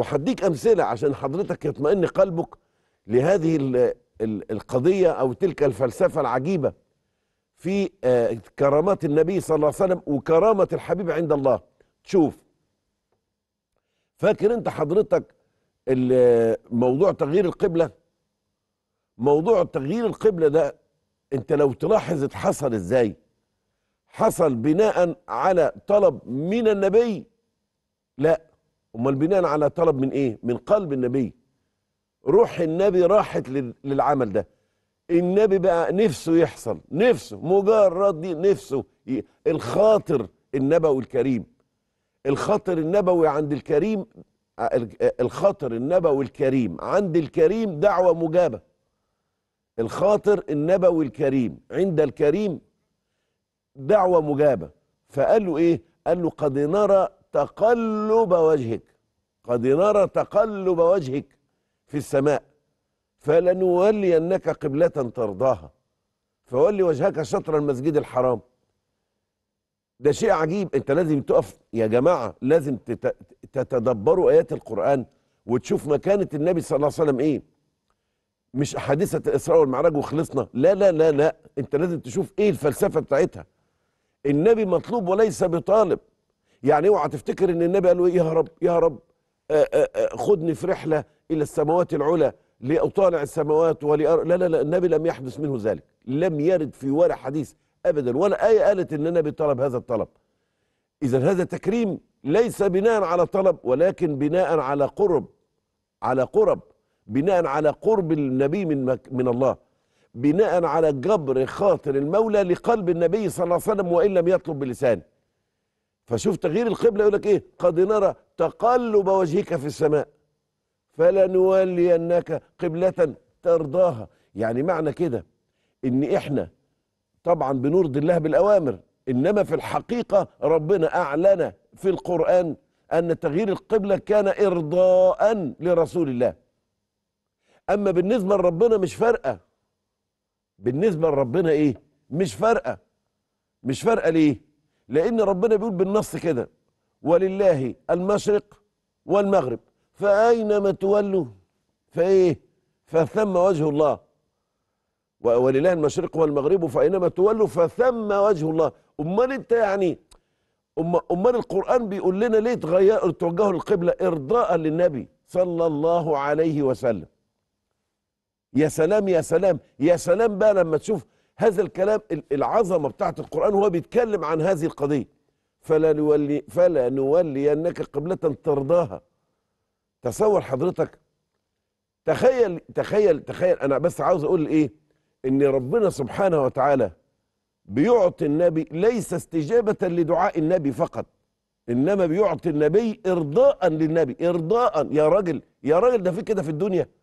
وهديك امثله عشان حضرتك يطمئن قلبك لهذه القضيه او تلك الفلسفه العجيبه في آه، كرامات النبي صلى الله عليه وسلم وكرامه الحبيب عند الله تشوف فاكر انت حضرتك آه، موضوع تغيير القبله موضوع تغيير القبله ده انت لو تلاحظ اتحصل ازاي حصل بناء على طلب من النبي لا امال بناء على طلب من ايه من قلب النبي روح النبي راحت للعمل ده النبي بقى نفسه يحصل نفسه مجرد دي نفسه الخاطر النبوي الكريم الخاطر النبوي عند الكريم آه، الخاطر النبوي الكريم عند الكريم دعوة مجابة الخاطر النبوي الكريم عند الكريم دعوة مجابة فقال له ايه قال له قد نرى تقلب وجهك قد نرى تقلب وجهك في السماء فلنولينك قبلة ترضاها فولي وجهك شطر المسجد الحرام ده شيء عجيب انت لازم تقف يا جماعة لازم تتدبروا آيات القرآن وتشوف مكانة النبي صلى الله عليه وسلم ايه مش حادثة الإسراء والمعراج وخلصنا لا لا لا لا انت لازم تشوف ايه الفلسفة بتاعتها النبي مطلوب وليس بطالب يعني اوعى تفتكر ان النبي قال له إيه يا رب يا رب آه، آه، آه، خدني في رحله الى السماوات العلى لاطالع السماوات ولأر... لا لا لا النبي لم يحدث منه ذلك لم يرد في ولا حديث ابدا ولا ايه قالت ان النبي طلب هذا الطلب اذا هذا تكريم ليس بناء على طلب ولكن بناء على قرب على قرب بناء على قرب النبي من من الله بناء على جبر خاطر المولى لقلب النبي صلى الله عليه وسلم وان لم يطلب بلسانه فشوف تغيير القبله يقول لك ايه قد نرى تقلب وجهك في السماء فلنولينك قبله ترضاها يعني معنى كده ان احنا طبعا بنرضي الله بالاوامر انما في الحقيقه ربنا اعلن في القران ان تغيير القبله كان ارضاء لرسول الله اما بالنسبه لربنا مش فارقه بالنسبه لربنا ايه مش فارقه مش فارقه ليه لأن ربنا بيقول بالنص كده ولله المشرق والمغرب فأينما تولوا فإيه فثم وجه الله ولله المشرق والمغرب فأينما تولوا فثم وجه الله أمال أنت يعني أمال القرآن بيقول لنا ليه تغير توجهوا القبلة إرضاء للنبي صلى الله عليه وسلم يا سلام يا سلام يا سلام بقى لما تشوف هذا الكلام العظمه بتاعت القران هو بيتكلم عن هذه القضيه فلا نولي فلا نولينك قبله ترضاها تصور حضرتك تخيل تخيل تخيل انا بس عاوز اقول ايه ان ربنا سبحانه وتعالى بيعطي النبي ليس استجابه لدعاء النبي فقط انما بيعطي النبي ارضاء للنبي ارضاء يا راجل يا راجل ده في كده في الدنيا